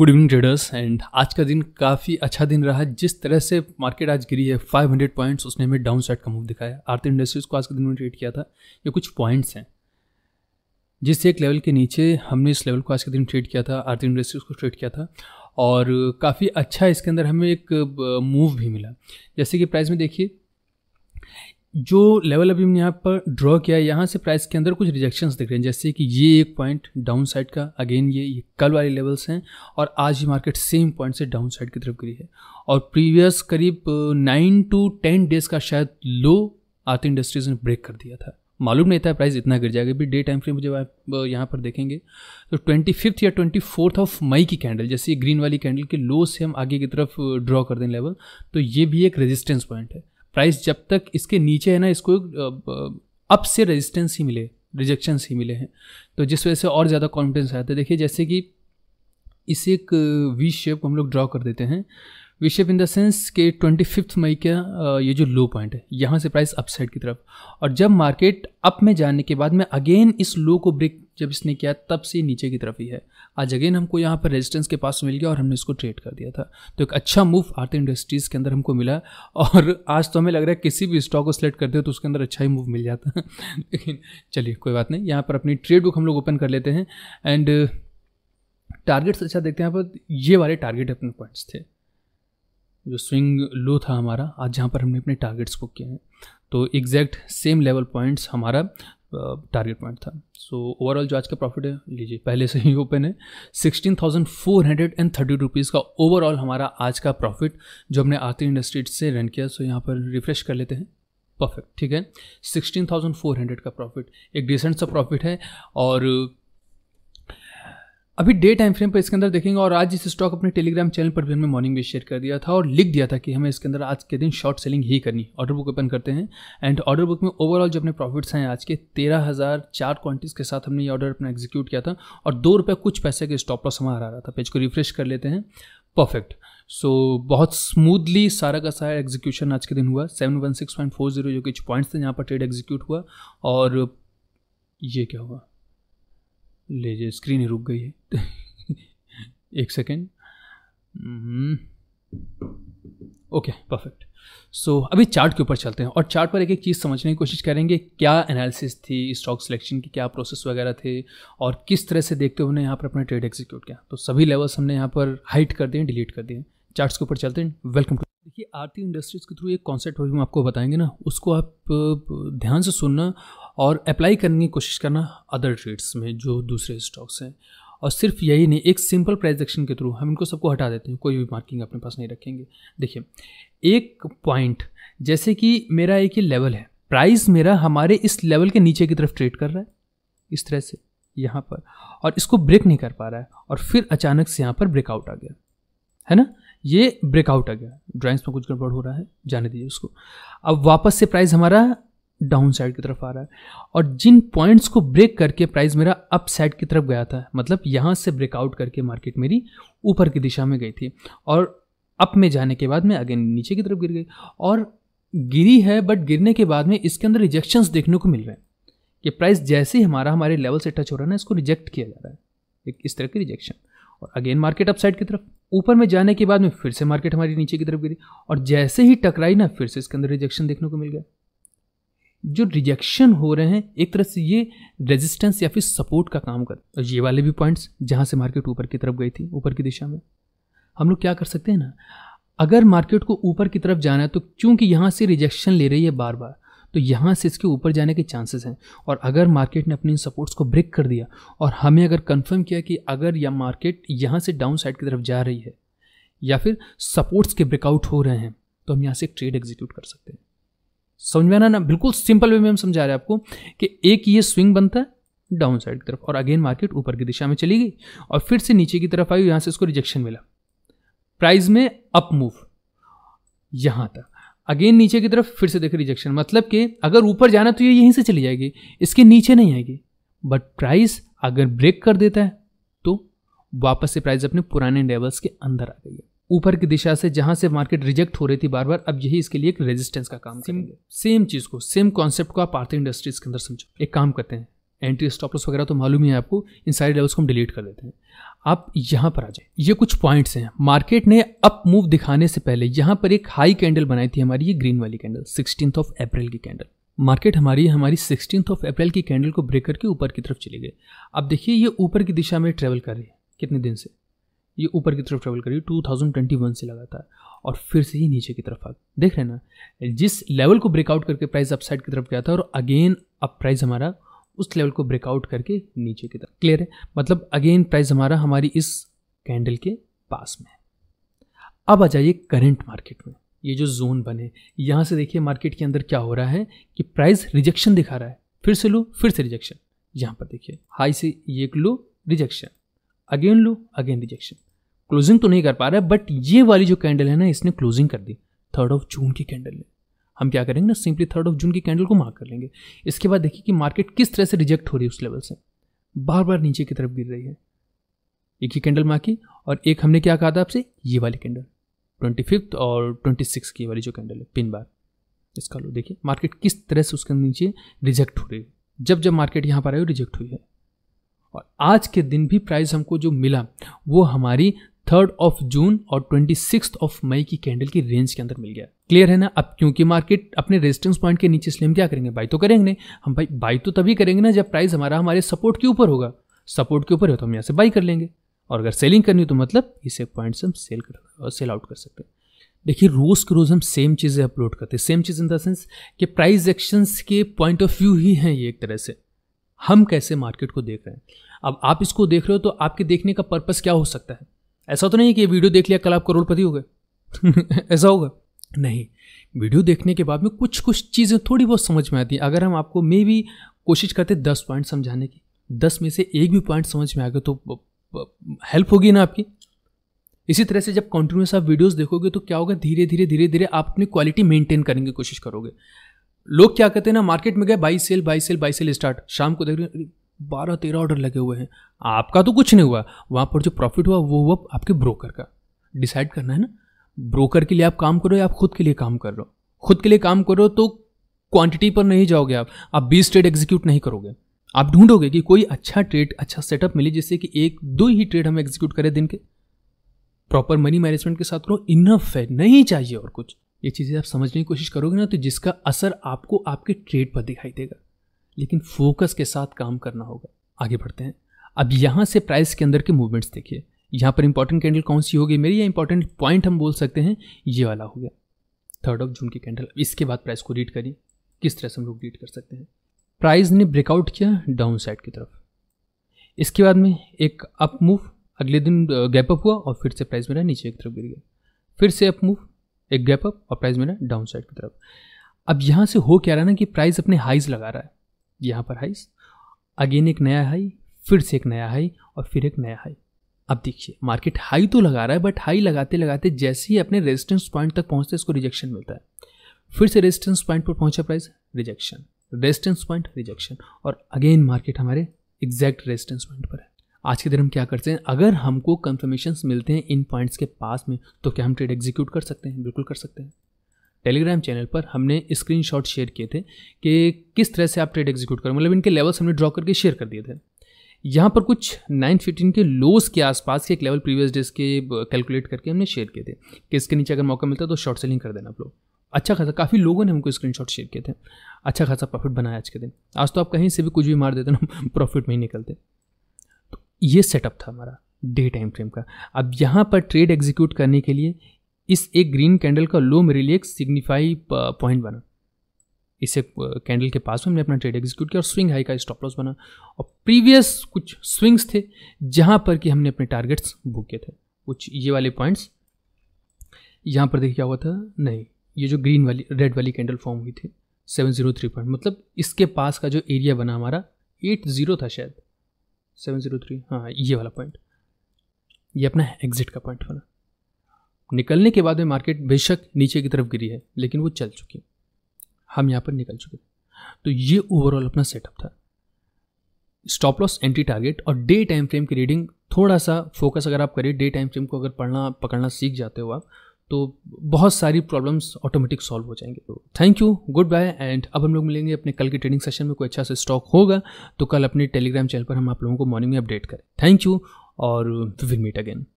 good evening traders and आज का दिन काफ़ी अच्छा दिन रहा जिस तरह से मार्केट आज गिरी है 500 पॉइंट्स उसने हमें डाउन साइड का मूव दिखाया आरती इंडस्ट्रीज़ को आज के दिन में ट्रेड किया था ये कुछ पॉइंट्स हैं जिस एक लेवल के नीचे हमने इस लेवल को आज के दिन ट्रेड किया था आरती इंडस्ट्रीज़ को ट्रेड किया था और काफ़ी अच्छा इसके अंदर हमें एक मूव भी मिला जैसे कि प्राइस में देखिए जो लेवल अभी हमने यहाँ पर ड्रॉ किया है यहाँ से प्राइस के अंदर कुछ रिजेक्शंस दिख रहे हैं जैसे कि ये एक पॉइंट डाउन साइड का अगेन ये ये कल वाले लेवल्स हैं और आज ये मार्केट सेम पॉइंट से डाउन साइड की तरफ गिरी है और प्रीवियस करीब नाइन टू टेन डेज़ का शायद लो आते इंडस्ट्रीज़ ने ब्रेक कर दिया था मालूम नहीं था प्राइस इतना गिर जाएगा भी डे टाइम फ्रेम जब आप यहाँ पर देखेंगे तो ट्वेंटी फिफ्थ या ट्वेंटी फोर्थ ऑफ मई की कैंडल जैसे ये ग्रीन वाली कैंडल के लो से हम आगे की तरफ ड्रॉ कर दें लेवल तो ये भी एक रेजिस्टेंस पॉइंट है प्राइस जब तक इसके नीचे है ना इसको अप से रेजिस्टेंस ही मिले रिजेक्शन ही मिले हैं तो जिस वजह से और ज़्यादा कॉन्फिडेंस आया था देखिए जैसे कि इस एक वी शेप को हम लोग ड्रॉ कर देते हैं V shape in the sense के ट्वेंटी फिफ्थ मई का ये जो लो पॉइंट है यहाँ से प्राइस अपसाइड की तरफ और जब मार्केट अप में जाने के बाद में अगेन इस लो को ब्रेक जब इसने किया तब से नीचे की तरफ ही है आज अगेन हमको यहाँ पर रेजिस्टेंस के पास मिल गया और हमने इसको ट्रेड कर दिया था तो एक अच्छा मूव आरती इंडस्ट्रीज़ के अंदर हमको मिला और आज तो हमें लग रहा है किसी भी स्टॉक को सिलेक्ट करते हो तो उसके अंदर अच्छा ही मूव मिल जाता है लेकिन चलिए कोई बात नहीं यहाँ पर अपनी ट्रेड बुक हम लोग ओपन कर लेते हैं एंड टारगेट्स uh, अच्छा देखते हैं यहाँ पर ये वाले टारगेट अपने पॉइंट्स थे जो स्विंग लो था हमारा आज जहाँ पर हमने अपने टारगेट्स को किए हैं तो एग्जैक्ट सेम लेवल पॉइंट्स हमारा टारगेट पॉइंट था सो so, ओवरऑल जो आज का प्रॉफिट है लीजिए पहले से ही ओपन है sixteen thousand four hundred and thirty rupees का ओवरऑल हमारा आज का प्रॉफिट जो हमने आरती इंडस्ट्रीज से रन किया सो so यहाँ पर रिफ्रेश कर लेते हैं परफेक्ट ठीक है सिक्सटीन थाउजेंड फोर हंड्रेड का प्रॉफिट एक डिसेंट सा प्रॉफिट है और अभी डे टाइम फ्रेम पर इसके अंदर देखेंगे और आज इस स्टॉक अपने टेलीग्राम चैनल पर भी हमने मॉर्निंग में शेयर कर दिया था और लिख दिया था कि हमें इसके अंदर आज के दिन शॉर्ट सेलिंग ही करनी ऑर्डर बुक ओपन करते हैं एंड ऑर्डर बुक में ओवरऑल जो अपने प्रॉफिट्स हैं आज के तेरह हज़ार चार क्वान्टिटीज़ के साथ हमने ये ऑर्डर अपना एग्जीक्यूट किया था और दो रुपये कुछ पैसे के स्टॉप लॉस हमारा आ रहा था पेज को रिफ्रेश कर लेते हैं परफेक्ट सो so, बहुत स्मूथली सारा का सारा एग्जीक्यूशन आज के दिन हुआ seven one six point four zero जो कुछ पॉइंट्स थे यहाँ पर ट्रेड एग्जीक्यूट हुआ और ये क्या हुआ लीजिए स्क्रीन ही रुक गई है एक सेकेंड ओके परफेक्ट सो अभी चार्ट के ऊपर चलते हैं और चार्ट पर एक एक चीज़ समझने की कोशिश करेंगे क्या एनालिसिस थी स्टॉक सिलेक्शन की क्या प्रोसेस वगैरह थे और किस तरह से देखते हुए यहाँ पर अपना ट्रेड एग्जीक्यूट किया तो सभी लेवल्स हमने यहाँ पर हाइट कर दिए डिलीट कर दिए चार्ट्स के ऊपर चलते हैं वेलकम टू देखिए आरती इंडस्ट्रीज़ के थ्रू एक कॉन्सेप्ट हम आपको बताएंगे ना उसको आप ध्यान से सुनना और अप्लाई करने की कोशिश करना अदर ट्रेड्स में जो दूसरे स्टॉक्स हैं और सिर्फ यही नहीं एक सिंपल प्राइस एक्शन के थ्रू हम इनको सबको हटा देते हैं कोई भी मार्किंग अपने पास नहीं रखेंगे देखिए एक पॉइंट जैसे कि मेरा एक ही लेवल है प्राइस मेरा हमारे इस लेवल के नीचे की तरफ ट्रेड कर रहा है इस तरह से यहाँ पर और इसको ब्रेक नहीं कर पा रहा है और फिर अचानक से यहाँ पर ब्रेकआउट आ गया है ना ये ब्रेकआउट आ गया ड्राइंग्स में कुछ गड़बड़ हो रहा है जाने दीजिए उसको अब वापस से प्राइस हमारा डाउन साइड की तरफ आ रहा है और जिन पॉइंट्स को ब्रेक करके प्राइस मेरा अप साइड की तरफ गया था मतलब यहाँ से ब्रेकआउट करके मार्केट मेरी ऊपर की दिशा में गई थी और अप में जाने के बाद मैं अगेन नीचे की तरफ गिर गई और गिरी है बट गिरने के बाद में इसके अंदर रिजेक्शंस देखने को मिल रहे हैं कि प्राइस जैसे ही हमारा हमारे लेवल से टच हो रहा है ना इसको रिजेक्ट किया जा रहा है एक इस तरह की रिजेक्शन और अगेन मार्केट अपसाइड की तरफ ऊपर में जाने के बाद में फिर से मार्केट हमारी नीचे की तरफ गिरी और जैसे ही टकराई ना फिर से इसके अंदर रिजेक्शन देखने को मिल गया जो रिजेक्शन हो रहे हैं एक तरह से ये रेजिस्टेंस या फिर सपोर्ट का काम कर और ये वाले भी पॉइंट्स जहाँ से मार्केट ऊपर की तरफ गई थी ऊपर की दिशा में हम लोग क्या कर सकते हैं ना अगर मार्केट को ऊपर की तरफ जाना है तो क्योंकि यहाँ से रिजेक्शन ले रही है बार बार तो यहाँ से इसके ऊपर जाने के चांसेस हैं और अगर मार्केट ने अपने इन सपोर्ट्स को ब्रेक कर दिया और हमें अगर कंफर्म किया कि अगर यह मार्केट यहाँ से डाउन साइड की तरफ जा रही है या फिर सपोर्ट्स के ब्रेकआउट हो रहे हैं तो हम यहाँ से एक ट्रेड एग्जीक्यूट कर सकते हैं समझ में आना ना बिल्कुल सिंपल वे में हम समझा रहे हैं आपको कि एक ये स्विंग बनता है डाउन साइड की तरफ और अगेन मार्केट ऊपर की दिशा में चली गई और फिर से नीचे की तरफ आई यहाँ से इसको रिजेक्शन मिला प्राइस में अप मूव यहाँ तक अगेन नीचे की तरफ फिर से देखे रिजेक्शन मतलब कि अगर ऊपर जाना तो ये यहीं से चली जाएगी इसके नीचे नहीं आएगी बट प्राइस अगर ब्रेक कर देता है तो वापस से प्राइस अपने पुराने लेवल्स के अंदर आ गई है ऊपर की दिशा से जहां से मार्केट रिजेक्ट हो रही थी बार बार अब यही इसके लिए एक रेजिस्टेंस का काम सेम सेम चीज़ को सेम कॉन्सेप्ट को आप आर्थिक इंडस्ट्रीज के अंदर समझो एक काम करते हैं एंट्री लॉस वगैरह तो मालूम ही है आपको इन सारे लेवल्स को हम डिलीट कर देते हैं आप यहाँ पर आ जाए ये कुछ पॉइंट्स हैं मार्केट ने अप मूव दिखाने से पहले यहाँ पर एक हाई कैंडल बनाई थी हमारी ये ग्रीन वाली कैंडल सिक्सटीन ऑफ अप्रैल की कैंडल मार्केट हमारी हमारी सिक्सटीन ऑफ अप्रैल की कैंडल को ब्रेक करके ऊपर की तरफ चली गई अब देखिए ये ऊपर की दिशा में ट्रेवल कर रही है कितने दिन से ये ऊपर की तरफ ट्रेवल करी वन से लगातार और फिर से ही नीचे की तरफ आ देख रहे ना जिस लेवल को ब्रेकआउट करके प्राइस अपसाइड की तरफ गया था और अगेन अब प्राइस हमारा उस लेवल को ब्रेकआउट करके नीचे की तरफ क्लियर है मतलब अगेन प्राइस हमारा हमारी इस कैंडल के पास में है अब आ जाइए करेंट मार्केट में ये जो जोन बने यहाँ से देखिए मार्केट के अंदर क्या हो रहा है कि प्राइस रिजेक्शन दिखा रहा है फिर से लो फिर से रिजेक्शन यहाँ पर देखिए हाई से ये low rejection again low again rejection closing तो नहीं कर पा रहा है बट ये वाली जो कैंडल है ना इसने क्लोजिंग कर दी थर्ड ऑफ जून की कैंडल ने हम क्या करेंगे ना सिंपली थर्ड ऑफ जून की कैंडल को मार्क कर लेंगे इसके बाद देखिए कि मार्केट किस तरह से रिजेक्ट हो रही है उस लेवल से बार बार नीचे की तरफ गिर रही है एक ही कैंडल मार्की की और एक हमने क्या कहा था आपसे ये वाली कैंडल ट्वेंटी फिफ्थ और ट्वेंटी सिक्स की वाली जो कैंडल है पिन बार इसका लो देखिए मार्केट किस तरह से उसके नीचे रिजेक्ट हो रही है जब जब मार्केट यहाँ पर आई हो रिजेक्ट हुई है और आज के दिन भी प्राइस हमको जो मिला वो हमारी थर्ड ऑफ जून और ट्वेंटी सिक्स ऑफ मई की कैंडल की रेंज के अंदर मिल गया क्लियर है ना अब क्योंकि मार्केट अपने रेजिस्टेंस पॉइंट के नीचे स्लिम हम क्या करेंगे बाई तो करेंगे नहीं हम भाई बाई तो तभी करेंगे ना जब प्राइस हमारा हमारे सपोर्ट के ऊपर होगा सपोर्ट के ऊपर है तो हम यहाँ से बाई कर लेंगे और अगर सेलिंग करनी हो तो मतलब इसे पॉइंट से हम सेल कर और सेल आउट कर सकते हैं देखिए रोज़ के रोज़ हम सेम चीज़ें अपलोड करते हैं सेम चीज़ इन द सेंस कि प्राइस एक्शंस के पॉइंट ऑफ व्यू ही हैं ये एक तरह से हम कैसे मार्केट को देख रहे हैं अब आप इसको देख रहे हो तो आपके देखने का पर्पस क्या हो सकता है ऐसा तो नहीं कि वीडियो देख लिया कल आप करोड़पति हो गए ऐसा होगा नहीं वीडियो देखने के बाद में कुछ कुछ चीज़ें थोड़ी बहुत समझ में आती हैं अगर हम आपको मे भी कोशिश करते दस पॉइंट समझाने की दस में से एक भी पॉइंट समझ में आ गया तो हेल्प होगी ना आपकी इसी तरह से जब कंटिन्यूस आप वीडियोस देखोगे तो क्या होगा धीरे धीरे धीरे धीरे आप अपनी क्वालिटी मेंटेन करने की कोशिश करोगे लोग क्या कहते हैं ना मार्केट में गए buy sell buy sell buy sell start शाम को देख रहे बारह तेरह ऑर्डर लगे हुए हैं आपका तो कुछ नहीं हुआ वहाँ पर जो प्रॉफिट हुआ वो हुआ आपके ब्रोकर का डिसाइड करना है ना ब्रोकर के लिए आप काम करो या आप खुद के लिए काम कर रहे हो खुद के लिए काम करो तो क्वांटिटी पर नहीं जाओगे आप आप बीस ट्रेड एग्जीक्यूट नहीं करोगे आप ढूंढोगे कि कोई अच्छा ट्रेड अच्छा सेटअप मिले जिससे कि एक दो ही ट्रेड हम एग्जीक्यूट करें दिन के प्रॉपर मनी मैनेजमेंट के साथ करो इनफ है नहीं चाहिए और कुछ ये चीज़ें आप समझने की कोशिश करोगे ना तो जिसका असर आपको आपके ट्रेड पर दिखाई देगा लेकिन फोकस के साथ काम करना होगा आगे बढ़ते हैं अब यहाँ से प्राइस के अंदर के मूवमेंट्स देखिए यहाँ पर इंपॉर्टेंट कैंडल कौन सी होगी मेरी या इंपॉर्टेंट पॉइंट हम बोल सकते हैं ये वाला हो गया थर्ड ऑफ जून की कैंडल इसके बाद प्राइस को रीड करिए किस तरह से हम लोग रीड कर सकते हैं प्राइस ने ब्रेकआउट किया डाउन साइड की तरफ इसके बाद में एक अप मूव अगले दिन गैप अप हुआ और फिर से प्राइस मेरा नीचे की तरफ गिर गया फिर से अप मूव एक गैप अप और प्राइस मेरा डाउन साइड की तरफ अब यहाँ से हो क्या रहा है ना कि प्राइस अपने हाइज लगा रहा है यहाँ पर हाई अगेन एक नया हाई फिर से एक नया हाई और फिर एक नया हाई अब देखिए मार्केट हाई तो लगा रहा है बट हाई लगाते लगाते जैसे ही अपने रेजिस्टेंस पॉइंट तक पहुंचते इसको रिजेक्शन मिलता है फिर से रेजिस्टेंस पॉइंट पर पहुंचा price rejection resistance point rejection और अगेन मार्केट हमारे एग्जैक्ट रेजिस्टेंस पॉइंट पर है आज के दिन हम क्या करते हैं अगर हमको कंफर्मेशन मिलते हैं इन पॉइंट्स के पास में तो क्या हम ट्रेड एग्जीक्यूट कर सकते हैं बिल्कुल कर सकते हैं टेलीग्राम चैनल पर हमने स्क्रीन शेयर किए थे कि किस तरह से आप ट्रेड एग्जीक्यूट करें मतलब इनके लेवल्स हमने ड्रॉ करके शेयर कर दिए थे यहाँ पर कुछ 915 के लोस के आसपास के एक लेवल प्रीवियस डेज के कैलकुलेट करके हमने शेयर किए थे कि इसके नीचे अगर मौका मिलता है तो शॉर्ट सेलिंग कर देना आप लोग अच्छा खासा काफ़ी लोगों ने हमको स्क्रीनशॉट शेयर किए थे अच्छा खासा प्रॉफिट बनाया आज के दिन आज तो आप कहीं से भी कुछ भी मार देते ना प्रॉफिट में ही निकलते तो ये सेटअप था हमारा डे टाइम फ्रेम का अब यहाँ पर ट्रेड एग्जीक्यूट करने के लिए इस एक ग्रीन कैंडल का लो मेरे लिए एक सिग्निफाई पॉइंट uh, बना इसे कैंडल uh, के पास में हमने अपना ट्रेड एग्जीक्यूट किया और स्विंग हाई का स्टॉप लॉस बना और प्रीवियस कुछ स्विंग्स थे जहां पर कि हमने अपने टारगेट्स किए थे कुछ ये वाले पॉइंट्स यहां पर देखिए क्या हुआ था नहीं ये जो ग्रीन वाली रेड वाली कैंडल फॉर्म हुई थी सेवन जीरो थ्री पॉइंट मतलब इसके पास का जो एरिया बना हमारा एट ज़ीरो था शायद सेवन ज़ीरो थ्री हाँ ये वाला पॉइंट ये अपना एग्जिट का पॉइंट बना निकलने के बाद में मार्केट बेशक नीचे की तरफ गिरी है लेकिन वो चल चुकी हम यहाँ पर निकल चुके तो ये ओवरऑल अपना सेटअप था स्टॉप लॉस एंट्री टारगेट और डे टाइम फ्रेम की रीडिंग थोड़ा सा फोकस अगर आप करें डे टाइम फ्रेम को अगर पढ़ना पकड़ना सीख जाते हो आप तो बहुत सारी प्रॉब्लम्स ऑटोमेटिक सॉल्व हो जाएंगे तो thank you good bye and अब हम लोग मिलेंगे अपने कल के ट्रेडिंग सेशन में कोई अच्छा सा स्टॉक होगा तो कल अपने टेलीग्राम चैनल पर हम आप लोगों को मॉर्निंग में अपडेट करें थैंक यू और विल मीट अगेन